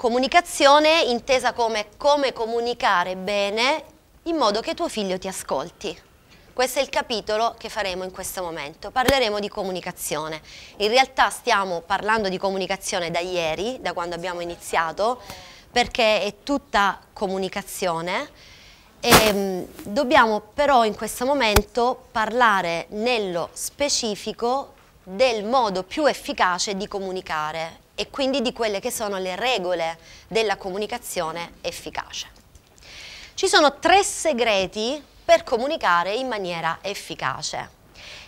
Comunicazione intesa come come comunicare bene in modo che tuo figlio ti ascolti. Questo è il capitolo che faremo in questo momento. Parleremo di comunicazione. In realtà stiamo parlando di comunicazione da ieri, da quando abbiamo iniziato, perché è tutta comunicazione. E, ehm, dobbiamo però in questo momento parlare nello specifico del modo più efficace di comunicare e quindi di quelle che sono le regole della comunicazione efficace. Ci sono tre segreti per comunicare in maniera efficace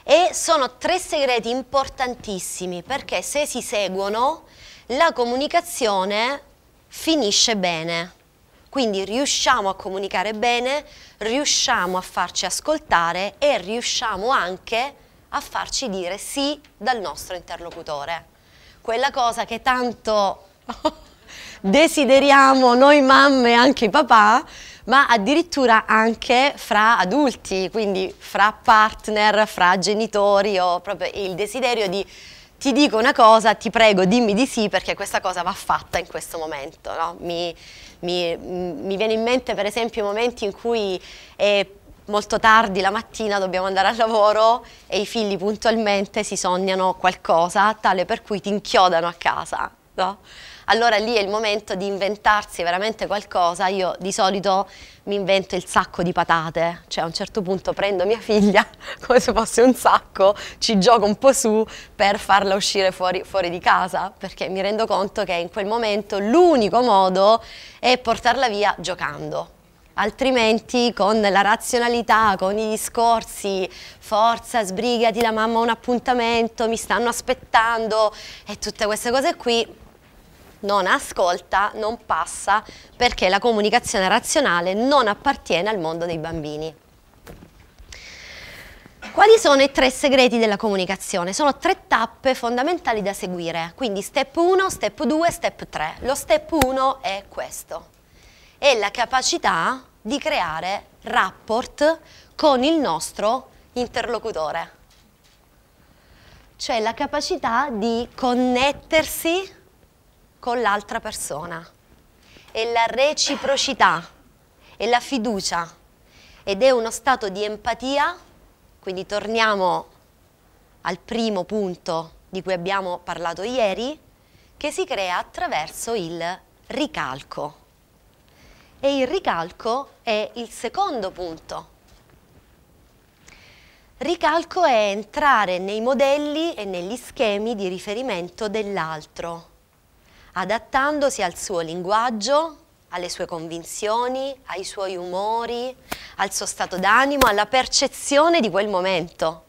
e sono tre segreti importantissimi perché se si seguono la comunicazione finisce bene. Quindi riusciamo a comunicare bene, riusciamo a farci ascoltare e riusciamo anche a farci dire sì dal nostro interlocutore quella cosa che tanto desideriamo noi mamme e anche i papà, ma addirittura anche fra adulti, quindi fra partner, fra genitori, ho proprio il desiderio di ti dico una cosa, ti prego, dimmi di sì perché questa cosa va fatta in questo momento. No? Mi, mi, mi, viene in mente per esempio i momenti in cui è molto tardi la mattina dobbiamo andare al lavoro e i figli puntualmente si sognano qualcosa tale per cui ti inchiodano a casa. No? Allora lì è il momento di inventarsi veramente qualcosa. Io di solito mi invento il sacco di patate, cioè a un certo punto prendo mia figlia come se fosse un sacco, ci gioco un po' su per farla uscire fuori, fuori di casa, perché mi rendo conto che in quel momento l'unico modo è portarla via giocando altrimenti con la razionalità, con i discorsi, forza, sbrigati, la mamma ha un appuntamento, mi stanno aspettando e tutte queste cose qui non ascolta, non passa perché la comunicazione razionale non appartiene al mondo dei bambini. Quali sono i tre segreti della comunicazione? Sono tre tappe fondamentali da seguire, quindi step 1, step 2, step 3. Lo step 1 è questo è la capacità di creare rapport con il nostro interlocutore. Cioè la capacità di connettersi con l'altra persona. È la reciprocità, è la fiducia ed è uno stato di empatia, quindi torniamo al primo punto di cui abbiamo parlato ieri, che si crea attraverso il ricalco e il ricalco è il secondo punto. Ricalco è entrare nei modelli e negli schemi di riferimento dell'altro, adattandosi al suo linguaggio, alle sue convinzioni, ai suoi umori, al suo stato d'animo, alla percezione di quel momento.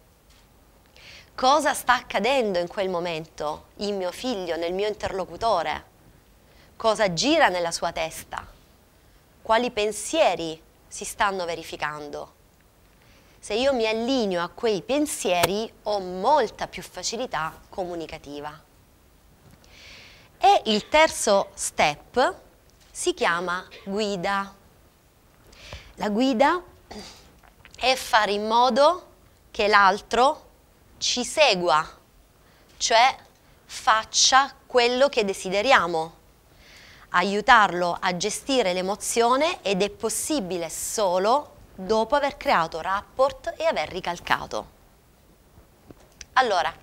Cosa sta accadendo in quel momento in mio figlio, nel mio interlocutore? Cosa gira nella sua testa? quali pensieri si stanno verificando. Se io mi allineo a quei pensieri ho molta più facilità comunicativa. E il terzo step si chiama guida. La guida è fare in modo che l'altro ci segua, cioè faccia quello che desideriamo aiutarlo a gestire l'emozione ed è possibile solo dopo aver creato rapport e aver ricalcato. Allora,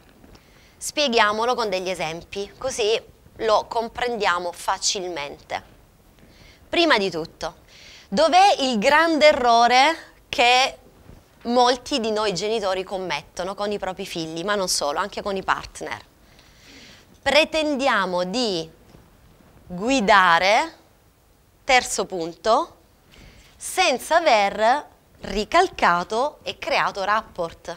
spieghiamolo con degli esempi, così lo comprendiamo facilmente. Prima di tutto, dov'è il grande errore che molti di noi genitori commettono con i propri figli, ma non solo, anche con i partner? Pretendiamo di guidare, terzo punto, senza aver ricalcato e creato rapport.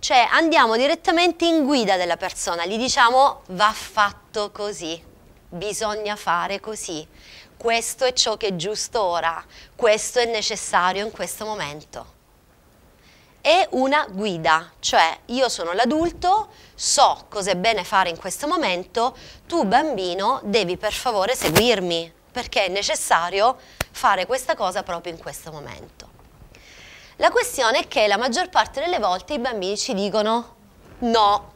Cioè andiamo direttamente in guida della persona, gli diciamo va fatto così, bisogna fare così, questo è ciò che è giusto ora, questo è necessario in questo momento e una guida, cioè io sono l'adulto, so cos'è bene fare in questo momento, tu bambino devi per favore seguirmi perché è necessario fare questa cosa proprio in questo momento. La questione è che la maggior parte delle volte i bambini ci dicono no,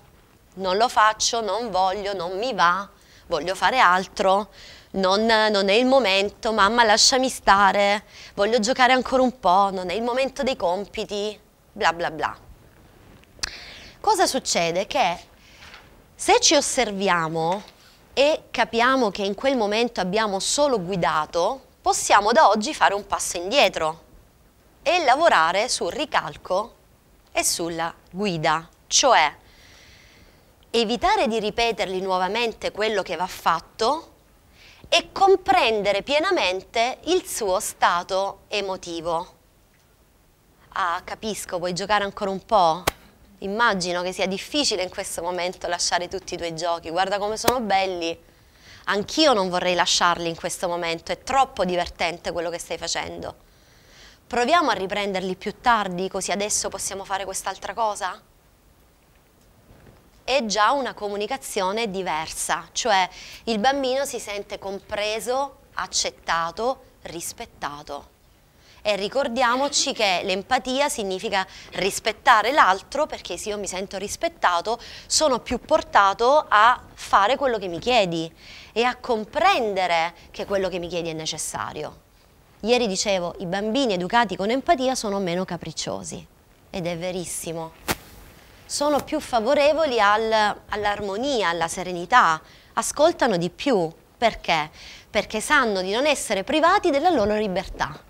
non lo faccio, non voglio, non mi va, voglio fare altro, non, non, è il momento, mamma lasciami stare, voglio giocare ancora un po', non è il momento dei compiti bla bla bla. Cosa succede? Che se ci osserviamo e capiamo che in quel momento abbiamo solo guidato, possiamo da oggi fare un passo indietro e lavorare sul ricalco e sulla guida, cioè evitare di ripeterli nuovamente quello che va fatto e comprendere pienamente il suo stato emotivo ah capisco, vuoi giocare ancora un po'? Immagino che sia difficile in questo momento lasciare tutti i tuoi giochi, guarda come sono belli. Anch'io non vorrei lasciarli in questo momento, è troppo divertente quello che stai facendo. Proviamo a riprenderli più tardi, così adesso possiamo fare quest'altra cosa? È già una comunicazione diversa, cioè il bambino si sente compreso, accettato, rispettato e ricordiamoci che l'empatia significa rispettare l'altro perché se io mi sento rispettato sono più portato a fare quello che mi chiedi e a comprendere che quello che mi chiedi è necessario. Ieri dicevo, i bambini educati con empatia sono meno capricciosi ed è verissimo. Sono più favorevoli al, all'armonia, alla serenità, ascoltano di più. Perché? Perché sanno di non essere privati della loro libertà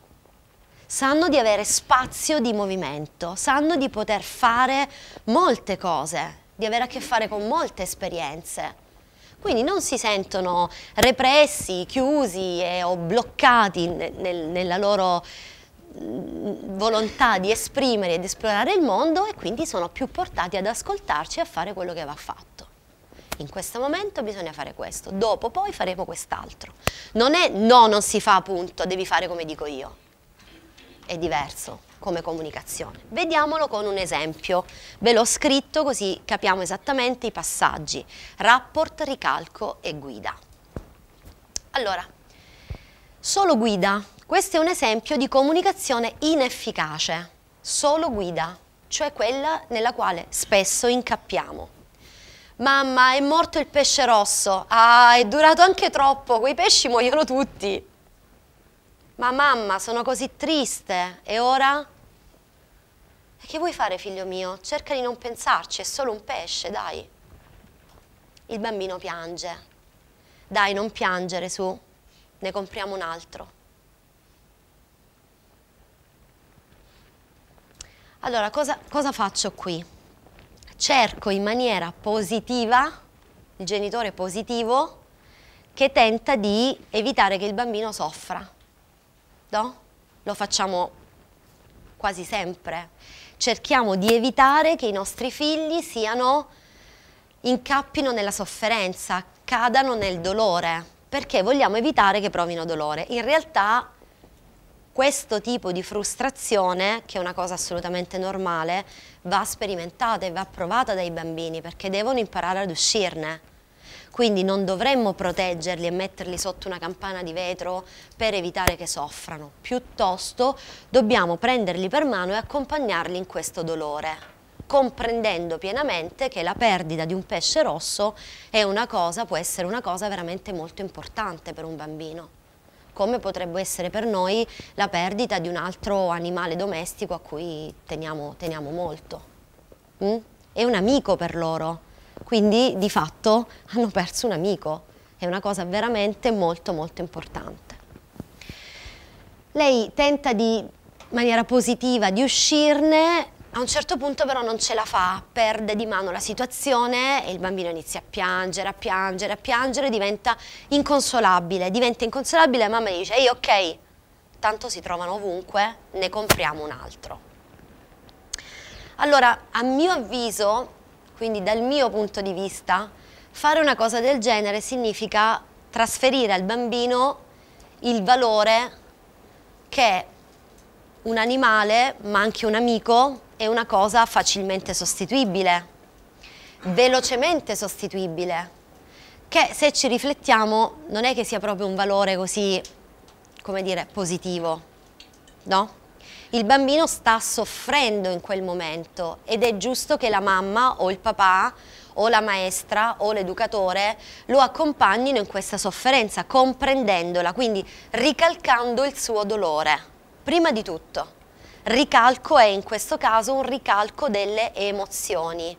sanno di avere spazio di movimento, sanno di poter fare molte cose, di avere a che fare con molte esperienze. Quindi non si sentono repressi, chiusi e, o bloccati nel, nella loro mm, volontà di esprimere ed esplorare il mondo e quindi sono più portati ad ascoltarci e a fare quello che va fatto. In questo momento bisogna fare questo, dopo poi faremo quest'altro. Non è no, non si fa, appunto, devi fare come dico io è diverso come comunicazione. Vediamolo con un esempio. Ve l'ho scritto così capiamo esattamente i passaggi. Rapport, ricalco e guida. Allora, solo guida. Questo è un esempio di comunicazione inefficace. Solo guida, cioè quella nella quale spesso incappiamo. Mamma, è morto il pesce rosso. Ah, è durato anche troppo, quei pesci muoiono tutti. Ma mamma, sono così triste. E ora? E che vuoi fare, figlio mio? Cerca di non pensarci, è solo un pesce, dai. Il bambino piange. Dai, non piangere, su. Ne compriamo un altro. Allora, cosa, cosa faccio qui? Cerco in maniera positiva, il genitore positivo, che tenta di evitare che il bambino soffra questo lo facciamo quasi sempre. Cerchiamo di evitare che i nostri figli siano, incappino nella sofferenza, cadano nel dolore, perché vogliamo evitare che provino dolore. In realtà questo tipo di frustrazione, che è una cosa assolutamente normale, va sperimentata e va provata dai bambini perché devono imparare ad uscirne quindi non dovremmo proteggerli e metterli sotto una campana di vetro per evitare che soffrano, piuttosto dobbiamo prenderli per mano e accompagnarli in questo dolore comprendendo pienamente che la perdita di un pesce rosso è una cosa, può essere una cosa veramente molto importante per un bambino, come potrebbe essere per noi la perdita di un altro animale domestico a cui teniamo, teniamo molto. Mm? È un amico per loro, quindi di fatto hanno perso un amico, è una cosa veramente molto molto importante. Lei tenta di maniera positiva di uscirne, a un certo punto però non ce la fa, perde di mano la situazione e il bambino inizia a piangere, a piangere, a piangere, diventa inconsolabile, diventa inconsolabile e mamma gli dice, ehi ok, tanto si trovano ovunque, ne compriamo un altro. Allora, a mio avviso, quindi dal mio punto di vista fare una cosa del genere significa trasferire al bambino il valore che un animale, ma anche un amico, è una cosa facilmente sostituibile, velocemente sostituibile, che se ci riflettiamo non è che sia proprio un valore così, come dire, positivo, no? il bambino sta soffrendo in quel momento ed è giusto che la mamma o il papà o la maestra o l'educatore lo accompagnino in questa sofferenza, comprendendola, quindi ricalcando il suo dolore. Prima di tutto, ricalco è in questo caso un ricalco delle emozioni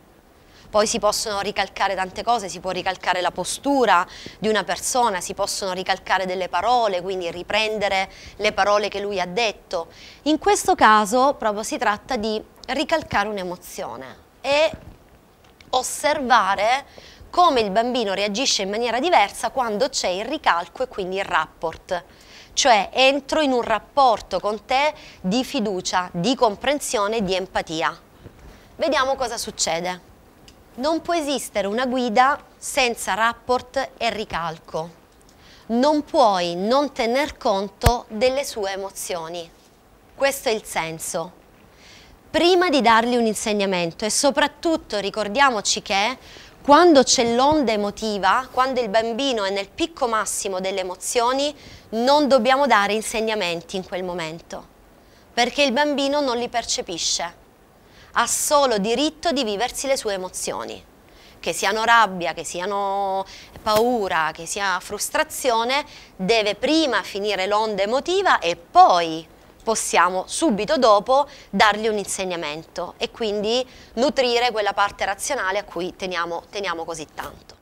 poi si possono ricalcare tante cose, si può ricalcare la postura di una persona, si possono ricalcare delle parole, quindi riprendere le parole che lui ha detto. In questo caso proprio si tratta di ricalcare un'emozione e osservare come il bambino reagisce in maniera diversa quando c'è il ricalco e quindi il rapport cioè entro in un rapporto con te di fiducia, di comprensione, di empatia. Vediamo cosa succede. Non può esistere una guida senza rapport e ricalco. Non puoi non tener conto delle sue emozioni. Questo è il senso. Prima di dargli un insegnamento e soprattutto ricordiamoci che quando c'è l'onda emotiva, quando il bambino è nel picco massimo delle emozioni, non dobbiamo dare insegnamenti in quel momento, perché il bambino non li percepisce ha solo diritto di viversi le sue emozioni, che siano rabbia, che siano paura, che sia frustrazione, deve prima finire l'onda emotiva e poi possiamo subito dopo dargli un insegnamento e quindi nutrire quella parte razionale a cui teniamo, teniamo così tanto.